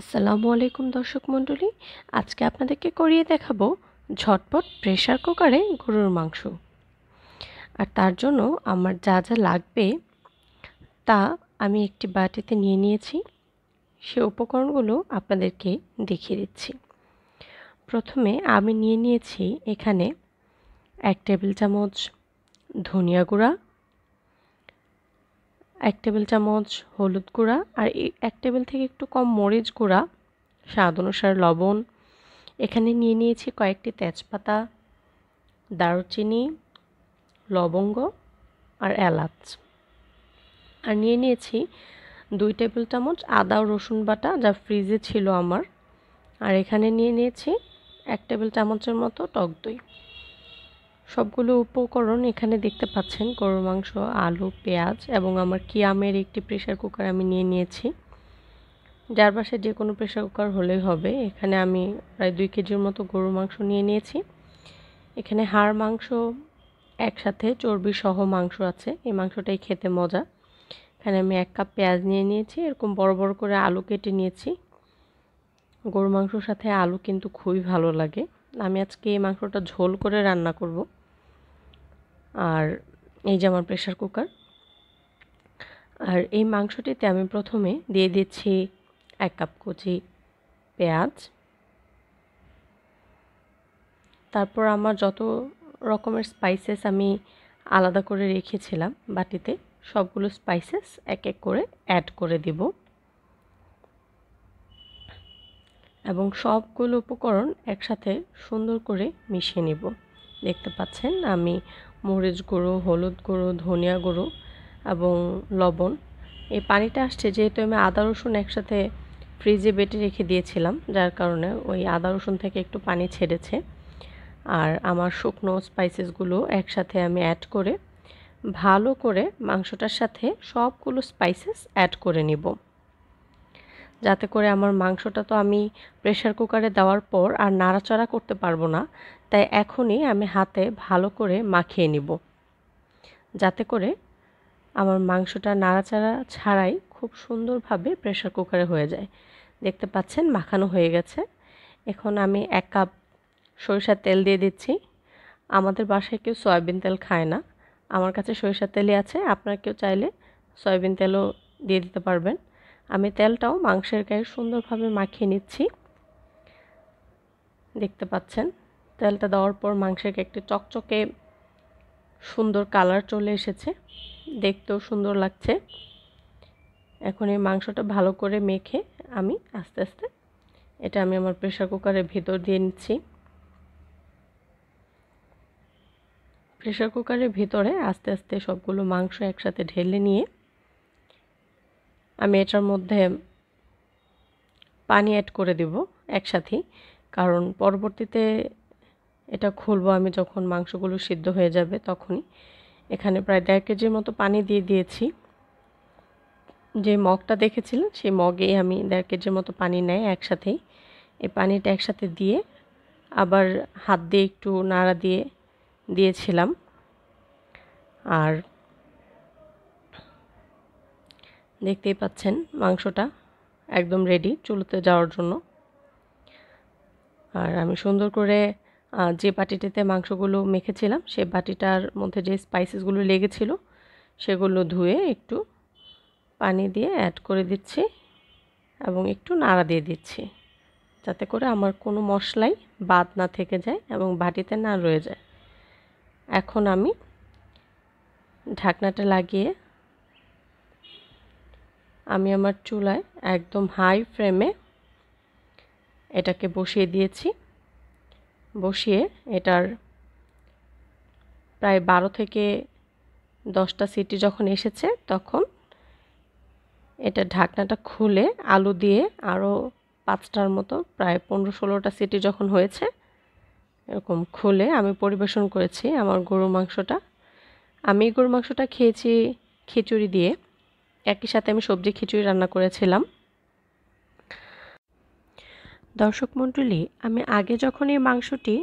আসসালামু আলাইকুম দর্শক মণ্ডলী আজকে আপনাদেরকে করিয়ে দেখাবো ঝটপট প্রেশার কুকারে গরুর মাংস আর তার জন্য আমার যা যা লাগবে তা আমি একটি বাটিতে নিয়ে নিয়েছি সে উপকরণগুলো আপনাদেরকে দেখিয়ে দিচ্ছি প্রথমে আমি নিয়ে নিয়েছি এখানে এক টেবিল চামচ ধনিয়া গুঁড়া এক টেবিল চামচ হলুদ গুঁড়া আর এক টেবিল থেকে একটু কম মরিচ গুঁড়া স্বাদ অনুসার লবণ এখানে নিয়ে নিয়েছি কয়েকটি তেজপাতা দারুচিনি লবঙ্গ আর এলাচ আর নিয়ে নিয়েছি দুই টেবিল চামচ আদা ও রসুন বাটা যা ফ্রিজে ছিল আমার আর এখানে নিয়ে নিয়েছি এক টেবিল চামচের মতো টক দই সবগুলো উপকরণ এখানে দেখতে পাচ্ছেন গরুর মাংস আলু পেঁয়াজ এবং আমার কিয়ামের একটি প্রেশার কুকার আমি নিয়ে নিয়েছি যার পাশে যে কোনো প্রেশার কুকার হলেই হবে এখানে আমি প্রায় দুই কেজির মতো গরুর মাংস নিয়ে নিয়েছি এখানে হাড় মাংস একসাথে চর্বি সহ মাংস আছে এই মাংসটাই খেতে মজা এখানে আমি এক কাপ পেঁয়াজ নিয়ে নিয়েছি এরকম বড় বড় করে আলু কেটে নিয়েছি গরু মাংসর সাথে আলু কিন্তু খুবই ভালো লাগে আমি আজকে এই মাংসটা ঝোল করে রান্না করব আর এই যে আমার প্রেশার কুকার আর এই মাংসটিতে আমি প্রথমে দিয়ে দিচ্ছি এক কাপ কচি পেঁয়াজ তারপর আমার যত রকমের স্পাইসেস আমি আলাদা করে রেখেছিলাম বাটিতে সবগুলো স্পাইসেস এক এক করে অ্যাড করে দেব এবং সবগুলো উপকরণ একসাথে সুন্দর করে মিশিয়ে নেব দেখতে পাচ্ছেন আমি মরিচ গুঁড়ো হলুদ গুঁড়ো ধনিয়া গুঁড়ো এবং লবণ এই পানিটা আসছে যেহেতু আমি আদা রসুন একসাথে ফ্রিজে বেটে রেখে দিয়েছিলাম যার কারণে ওই আদা রসুন থেকে একটু পানি ছেড়েছে আর আমার শুকনো স্পাইসেসগুলো একসাথে আমি অ্যাড করে ভালো করে মাংসটার সাথে সবগুলো স্পাইসেস অ্যাড করে নিব যাতে করে আমার মাংসটা তো আমি প্রেশার কুকারে দেওয়ার পর আর নাড়াচাড়া করতে পারবো না তাই এখনই আমি হাতে ভালো করে মাখিয়ে নিব যাতে করে আমার মাংসটা নাড়াচাড়া ছাড়াই খুব সুন্দরভাবে প্রেশার কুকারে হয়ে যায় দেখতে পাচ্ছেন মাখানো হয়ে গেছে এখন আমি এক কাপ সরিষার তেল দিয়ে দিচ্ছি আমাদের বাসায় কেউ সয়াবিন তেল খায় না আমার কাছে সরিষার তেলই আছে আপনার কেউ চাইলে সয়াবিন তেলও দিয়ে দিতে পারবেন আমি তেলটাও মাংসের গায়ে সুন্দরভাবে মাখিয়ে নিচ্ছি দেখতে পাচ্ছেন তেলটা দেওয়ার পর মাংসের গায়ে একটি চকচকে সুন্দর কালার চলে এসেছে দেখতেও সুন্দর লাগছে এখন এই মাংসটা ভালো করে মেখে আমি আস্তে আস্তে এটা আমি আমার প্রেশার কুকারের ভেতর দিয়ে নিচ্ছি প্রেশার কুকারের ভেতরে আস্তে আস্তে সবগুলো মাংস একসাথে ঢেলে নিয়ে আমি এটার মধ্যে পানি অ্যাড করে দেব একসাথেই কারণ পরবর্তীতে এটা খুলবো আমি যখন মাংসগুলো সিদ্ধ হয়ে যাবে তখনই এখানে প্রায় দেড় কেজির মতো পানি দিয়ে দিয়েছি যে মগটা দেখেছিলেন সেই মগেই আমি দেড় কেজির মতো পানি নেয় একসাথেই এই পানিটা একসাথে দিয়ে আবার হাত দিয়ে একটু নাড়া দিয়ে দিয়েছিলাম আর দেখতেই পাচ্ছেন মাংসটা একদম রেডি চুলোতে যাওয়ার জন্য আর আমি সুন্দর করে যে বাটিটাতে মাংসগুলো মেখেছিলাম সে বাটিটার মধ্যে যে স্পাইসেসগুলো লেগেছিল সেগুলো ধুয়ে একটু পানি দিয়ে অ্যাড করে দিচ্ছি এবং একটু নাড়া দিয়ে দিচ্ছি যাতে করে আমার কোনো মশলাই বাদ না থেকে যায় এবং বাটিতে না রয়ে যায় এখন আমি ঢাকনাটা লাগিয়ে আমি আমার চুলায় একদম হাই ফ্রেমে এটাকে বসিয়ে দিয়েছি বসিয়ে এটার প্রায় বারো থেকে দশটা সিটি যখন এসেছে তখন এটা ঢাকনাটা খুলে আলু দিয়ে আরও পাঁচটার মতো প্রায় পনেরো ষোলোটা সিটি যখন হয়েছে এরকম খুলে আমি পরিবেশন করেছি আমার গরু মাংসটা আমি গরু মাংসটা খেয়েছি খিচুড়ি দিয়ে একই সাথে আমি সবজি খিচুড়ি রান্না করেছিলাম দর্শক মণ্ডলী আমি আগে যখন এই মাংসটি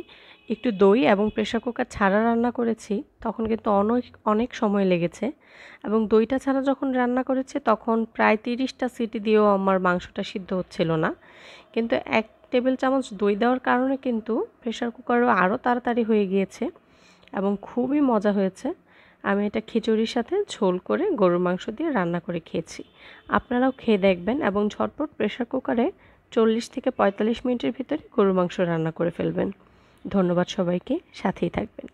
একটু দই এবং প্রেশার কুকার ছাড়া রান্না করেছি তখন কিন্তু অনেক অনেক সময় লেগেছে এবং দইটা ছাড়া যখন রান্না করেছি তখন প্রায় তিরিশটা সিটি দিয়েও আমার মাংসটা সিদ্ধ হচ্ছিল না কিন্তু এক টেবিল চামচ দই দেওয়ার কারণে কিন্তু প্রেশার কুকারও আরও তাড়াতাড়ি হয়ে গিয়েছে এবং খুবই মজা হয়েছে আমি এটা খিচুড়ির সাথে ঝোল করে গরুর মাংস দিয়ে রান্না করে খেয়েছি আপনারাও খেয়ে দেখবেন এবং ঝটপট প্রেশার কুকারে চল্লিশ থেকে পঁয়তাল্লিশ মিনিটের ভিতরে গরুর মাংস রান্না করে ফেলবেন ধন্যবাদ সবাইকে সাথেই থাকবেন